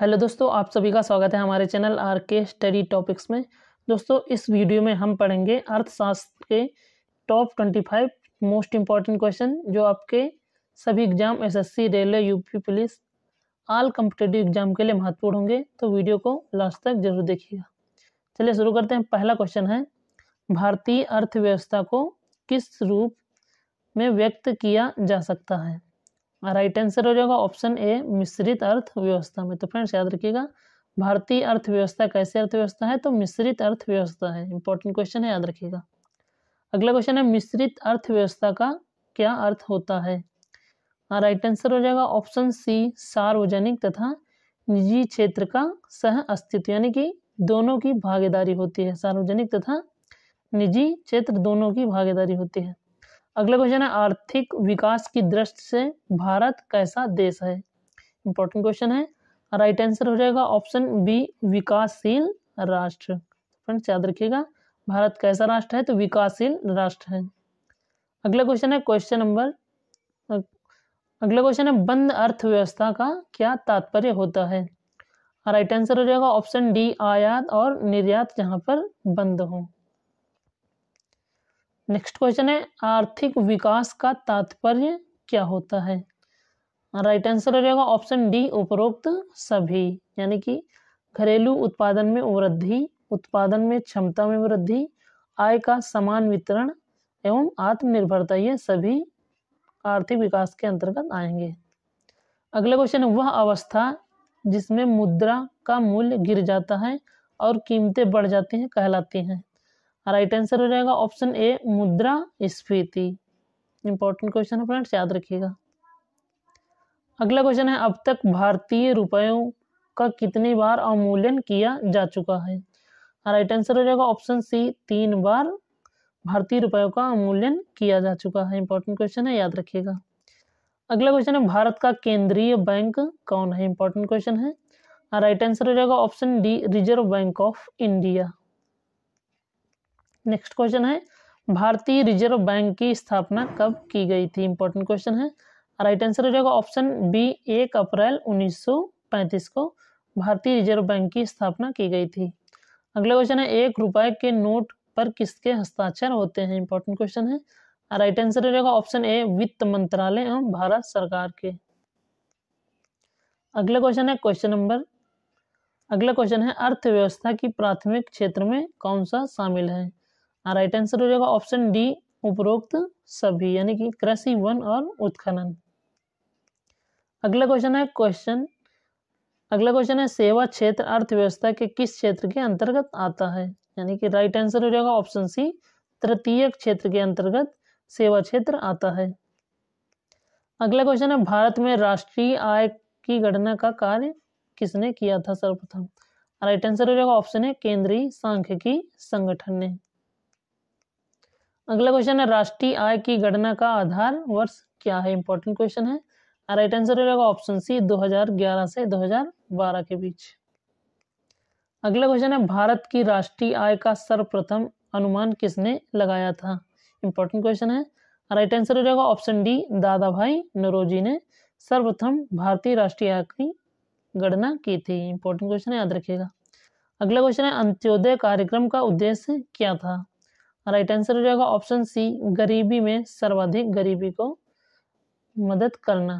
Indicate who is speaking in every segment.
Speaker 1: hello दोस्तों आप सभी का स्वागत है हमारे channel R K study topics में दोस्तों इस वीडियो में हम पढ़ेंगे अर्थशास्त्र के top twenty five most important question जो आपके सभी exam SSC railway UP police all competitive exam के लिए महत्वपूर्ण होंगे तो वीडियो को लास्ट तक जरूर देखिएगा चलिए शुरू करते हैं पहला क्वेश्चन है भारतीय अर्थव्यवस्था को किस रूप में व्यक्त किया जा सकता है राइट हाँ, आंसर हो जाएगा ऑप्शन ए मिश्रित अर्थव्यवस्था में तो फ्रेंड्स याद रखिएगा भारतीय अर्थव्यवस्था कैसे अर्थव्यवस्था है तो मिश्रित अर्थव्यवस्था है इंपॉर्टेंट क्वेश्चन है याद रखिएगा अगला क्वेश्चन है मिश्रित अर्थव्यवस्था का क्या अर्थ होता है राइट हाँ, आंसर हो जाएगा ऑप्शन सी सार्वजनिक तथा निजी क्षेत्र का सह अस्तित्व यानी कि दोनों की भागीदारी होती है सार्वजनिक तथा निजी क्षेत्र दोनों की भागीदारी होती है अगला क्वेश्चन है आर्थिक विकास की दृष्टि से भारत कैसा देश है इंपॉर्टेंट क्वेश्चन है राइट आंसर हो जाएगा ऑप्शन बी विकासशील राष्ट्र फ्रेंड्स याद रखिएगा भारत कैसा राष्ट्र है तो विकासशील राष्ट्र है अगला क्वेश्चन है क्वेश्चन नंबर अगला क्वेश्चन है बंद अर्थव्यवस्था का क्या तात्पर्य होता है राइट आंसर हो जाएगा ऑप्शन डी आयात और निर्यात जहाँ पर बंद हो नेक्स्ट क्वेश्चन है आर्थिक विकास का तात्पर्य क्या होता है राइट आंसर हो जाएगा ऑप्शन डी उपरोक्त सभी यानी कि घरेलू उत्पादन में वृद्धि उत्पादन में क्षमता में वृद्धि आय का समान वितरण एवं आत्मनिर्भरता ये सभी आर्थिक विकास के अंतर्गत आएंगे अगला क्वेश्चन वह अवस्था जिसमें मुद्रा का मूल्य गिर जाता है और कीमतें बढ़ जाती हैं कहलाती हैं राइट हाँ, आंसर हो जाएगा ऑप्शन ए मुद्रा स्फीति इंपॉर्टेंट क्वेश्चन है फ्रेंड्स याद रखिएगा अगला क्वेश्चन है अब तक भारतीय रुपयों का कितनी बार अवमूल्यन किया जा चुका है राइट हाँ, आंसर हो जाएगा ऑप्शन सी तीन बार भारतीय रुपयों का अवमूल्यन किया जा चुका है इंपॉर्टेंट क्वेश्चन है याद रखिएगा अगला क्वेश्चन है भारत का केंद्रीय बैंक कौन है इंपॉर्टेंट क्वेश्चन है राइट हाँ, आंसर हो जाएगा option D reserve bank of India next question है भारतीय रिजर्व बैंक की स्थापना कब की गई थी इंपॉर्टेंट क्वेश्चन है राइट आंसर हो जाएगा ऑप्शन बी एक अप्रैल 1935 को भारतीय रिजर्व बैंक की स्थापना की गई थी अगला क्वेश्चन है एक रुपए के नोट पर किसके हस्ताक्षर होते हैं इंपॉर्टेंट क्वेश्चन है राइट आंसर हो जाएगा ऑप्शन ए वित्त मंत्रालय एवं भारत सरकार के अगला क्वेश्चन है क्वेश्चन नंबर अगला क्वेश्चन है अर्थव्यवस्था की प्राथमिक क्षेत्र में कौन सा शामिल है राइट हाँ, आंसर हो जाएगा ऑप्शन डी उपरोक्त सभी यानी कि कृषि वन और उत्खनन अगला क्वेश्चन है क्वेश्चन अगला क्वेश्चन है सेवा क्षेत्र अर्थव्यवस्था के किस क्षेत्र के अंतर्गत आता है यानी कि राइट आंसर हो जाएगा ऑप्शन सी तृतीय क्षेत्र के अंतर्गत सेवा क्षेत्र आता है अगला क्वेश्चन है भारत में राष्ट्रीय आय की गणना का कार्य किसने किया था सर्वप्रथम राइट आंसर हो जाएगा ऑप्शन है केंद्रीय सांख्यिकी संगठन ने अगला क्वेश्चन है राष्ट्रीय आय की गणना का आधार वर्ष क्या है इंपॉर्टेंट क्वेश्चन है राइट आंसर हो जाएगा ऑप्शन सी 2011 से 2012 के बीच अगला क्वेश्चन है भारत की राष्ट्रीय आय का सर्वप्रथम अनुमान किसने लगाया था इंपॉर्टेंट क्वेश्चन है राइट आंसर हो जाएगा ऑप्शन डी दादा भाई नरोजी ने सर्वप्रथम भारतीय राष्ट्रीय आय की गणना की थी इंपॉर्टेंट क्वेश्चन याद रखिएगा अगला क्वेश्चन है अंत्योदय कार्यक्रम का उद्देश्य क्या था राइट आंसर हो जाएगा ऑप्शन सी गरीबी में सर्वाधिक गरीबी को मदद करना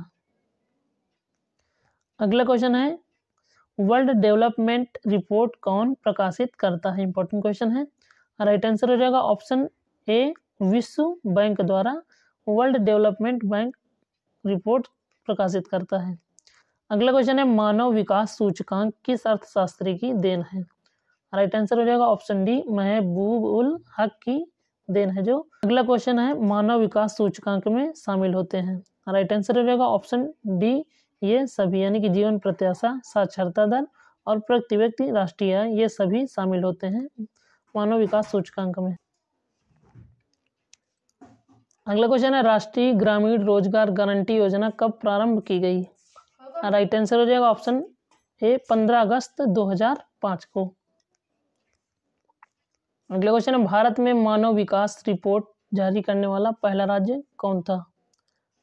Speaker 1: अगला क्वेश्चन है वर्ल्ड डेवलपमेंट रिपोर्ट कौन प्रकाशित करता है इंपॉर्टेंट क्वेश्चन है राइट आंसर हो जाएगा ऑप्शन ए विश्व बैंक द्वारा वर्ल्ड डेवलपमेंट बैंक रिपोर्ट प्रकाशित करता है अगला क्वेश्चन है मानव विकास सूचकांक किस अर्थशास्त्री की देन है राइट आंसर हो जाएगा ऑप्शन डी महबूब उल हक की देन है जो अगला क्वेश्चन है मानव विकास सूचकांक में शामिल होते हैं राइट आंसर हो जाएगा ऑप्शन डी ये सभी यानी कि जीवन प्रत्याशा साक्षरता दर और प्रति व्यक्ति राष्ट्रीय ये सभी शामिल होते हैं मानव विकास सूचकांक में अगला क्वेश्चन है राष्ट्रीय ग्रामीण रोजगार गारंटी योजना कब प्रारंभ की गई राइट आंसर हो जाएगा ऑप्शन ए पंद्रह अगस्त दो को अगला क्वेश्चन है भारत में मानव विकास रिपोर्ट जारी करने वाला पहला राज्य कौन था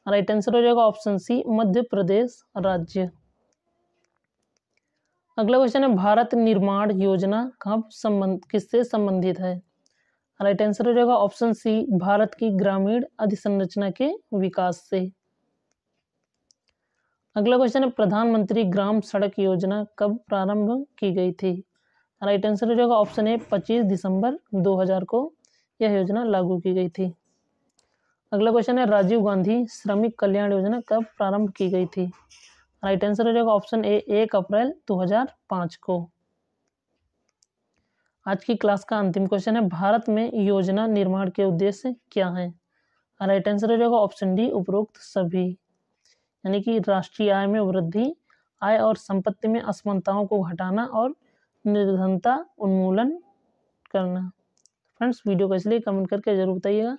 Speaker 1: राइट आंसर हो जाएगा ऑप्शन सी मध्य प्रदेश राज्य अगला क्वेश्चन है भारत निर्माण योजना कब संबंध किससे संबंधित है राइट आंसर हो जाएगा ऑप्शन सी भारत की ग्रामीण अधिसंरचना के विकास से अगला क्वेश्चन है प्रधानमंत्री ग्राम सड़क योजना कब प्रारंभ की गई थी राइट आंसर हो जाएगा ऑप्शन ए पच्चीस दिसंबर 2000 को यह योजना लागू की गई थी अगला क्वेश्चन है राजीव गांधी श्रमिक कल्याण योजना कब प्रारंभ की गई थी राइट आंसर हो जाएगा ऑप्शन ए एक अप्रैल 2005 को आज की क्लास का अंतिम क्वेश्चन है भारत में योजना निर्माण के उद्देश्य क्या है राइट आंसर हो जाएगा ऑप्शन डी उपरोक्त सभी यानी कि राष्ट्रीय आय में वृद्धि आय और संपत्ति में असमानताओं को घटाना और निर्धनता उन्मूलन करना फ्रेंड्स वीडियो को इसलिए कमेंट करके ज़रूर बताइएगा